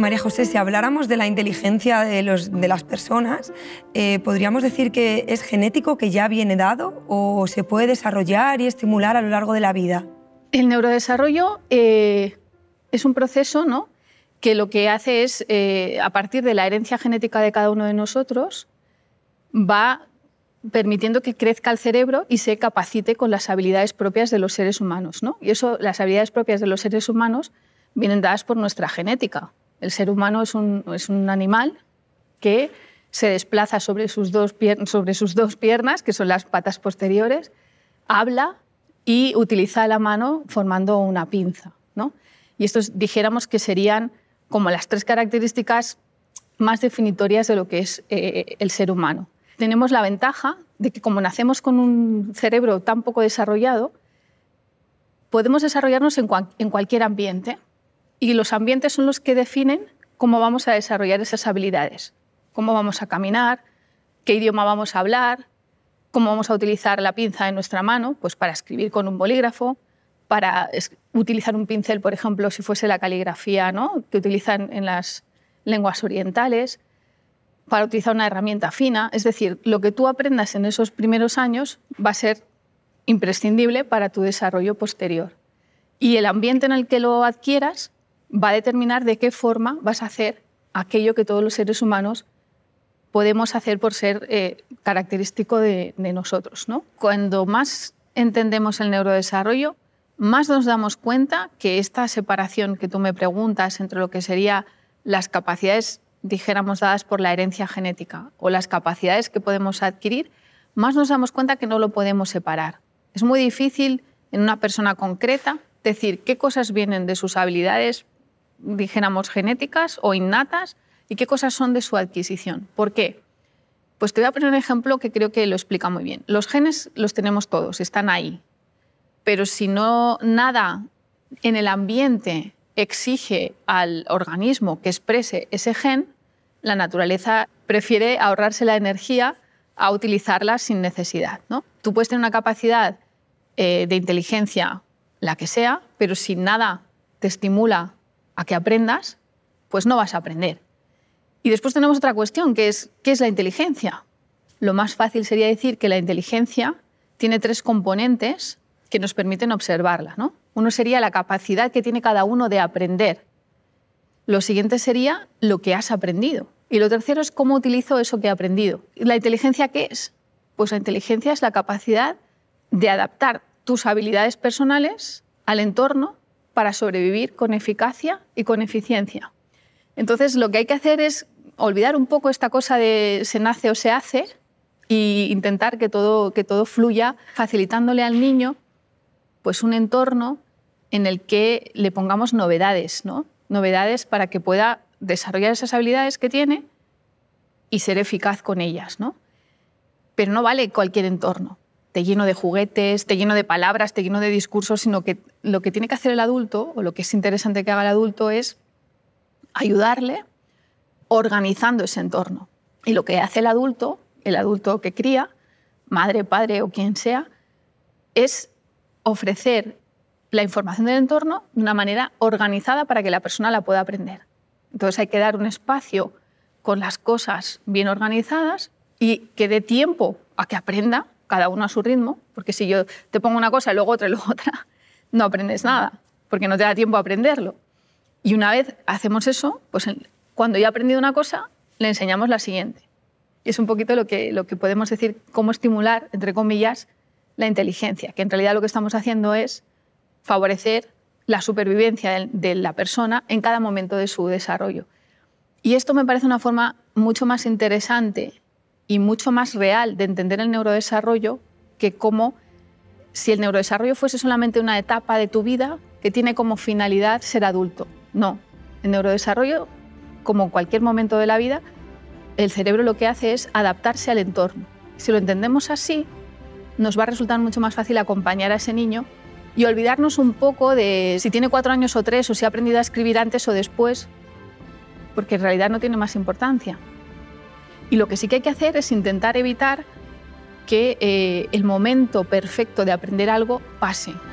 María José, si habláramos de la inteligencia de, las personas, eh, ¿podríamos decir que es genético, que ya viene dado o se puede desarrollar y estimular a lo largo de la vida? El neurodesarrollo eh, es un proceso ¿no? que lo que hace es, eh, a partir de la herencia genética de cada uno de nosotros, va permitiendo que crezca el cerebro y se capacite con las habilidades propias de los seres humanos. ¿no? Y eso, las habilidades propias de los seres humanos vienen dadas por nuestra genética. El ser humano es un, animal que se desplaza sobre sus, dos piernas, que son las patas posteriores, habla y utiliza la mano formando una pinza. Y estos dijéramos que serían como las tres características más definitorias de lo que es eh, eh, el ser humano. Tenemos la ventaja de que como nacemos con un cerebro tan poco desarrollado, podemos desarrollarnos en cualquier ambiente. Y los ambientes son los que definen cómo vamos a desarrollar esas habilidades, cómo vamos a caminar, qué idioma vamos a hablar, cómo vamos a utilizar la pinza en nuestra mano, pues para escribir con un bolígrafo, para utilizar un pincel, por ejemplo, si fuese la caligrafía ¿no? que utilizan en las lenguas orientales, para utilizar una herramienta fina. Es decir, lo que tú aprendas en esos primeros años va a ser imprescindible para tu desarrollo posterior. Y el ambiente en el que lo adquieras va a determinar de qué forma vas a hacer aquello que todos los seres humanos podemos hacer por ser eh, característico de, nosotros. ¿no? Cuando más entendemos el neurodesarrollo, más nos damos cuenta que esta separación que tú me preguntas entre lo que serían las capacidades, dijéramos, dadas por la herencia genética o las capacidades que podemos adquirir, más nos damos cuenta que no lo podemos separar. Es muy difícil en una persona concreta decir qué cosas vienen de sus habilidades dijéramos, genéticas o innatas y qué cosas son de su adquisición. ¿Por qué? Pues te voy a poner un ejemplo que creo que lo explica muy bien. Los genes los tenemos todos, están ahí. Pero si no nada en el ambiente exige al organismo que exprese ese gen, la naturaleza prefiere ahorrarse la energía a utilizarla sin necesidad. ¿no? Tú puedes tener una capacidad eh, de inteligencia, la que sea, pero si nada te estimula a que aprendas, pues no vas a aprender. Y después tenemos otra cuestión, que es, ¿qué es la inteligencia? Lo más fácil sería decir que la inteligencia tiene tres componentes que nos permiten observarla. ¿no? Uno sería la capacidad que tiene cada uno de aprender. Lo siguiente sería lo que has aprendido. Y lo tercero es cómo utilizo eso que he aprendido. la inteligencia qué es? Pues la inteligencia es la capacidad de adaptar tus habilidades personales al entorno para sobrevivir con eficacia y con eficiencia. Entonces, lo que hay que hacer es olvidar un poco esta cosa de se nace o se hace e intentar que todo, que todo fluya, facilitándole al niño pues, un entorno en el que le pongamos novedades, ¿no? novedades para que pueda desarrollar esas habilidades que tiene y ser eficaz con ellas. ¿no? Pero no vale cualquier entorno te lleno de juguetes, te lleno de palabras, te lleno de discursos, sino que lo que tiene que hacer el adulto, o lo que es interesante que haga el adulto, es ayudarle organizando ese entorno. Y lo que hace el adulto, el adulto que cría, madre, padre o quien sea, es ofrecer la información del entorno de una manera organizada para que la persona la pueda aprender. Entonces hay que dar un espacio con las cosas bien organizadas y que dé tiempo a que aprenda cada uno a su ritmo, porque si yo te pongo una cosa y luego otra y luego otra, no aprendes nada, porque no te da tiempo a aprenderlo. Y una vez hacemos eso, pues cuando ya ha aprendido una cosa, le enseñamos la siguiente. Y es un poquito lo que, lo que podemos decir, cómo estimular, entre comillas, la inteligencia, que en realidad lo que estamos haciendo es favorecer la supervivencia de la persona en cada momento de su desarrollo. Y esto me parece una forma mucho más interesante y mucho más real de entender el neurodesarrollo que como si el neurodesarrollo fuese solamente una etapa de tu vida que tiene como finalidad ser adulto. No, el neurodesarrollo, como cualquier momento de la vida, el cerebro lo que hace es adaptarse al entorno. Si lo entendemos así, nos va a resultar mucho más fácil acompañar a ese niño y olvidarnos un poco de si tiene cuatro años o tres o si ha aprendido a escribir antes o después, porque en realidad no tiene más importancia. Y lo que sí que hay que hacer es intentar evitar que eh, el momento perfecto de aprender algo pase.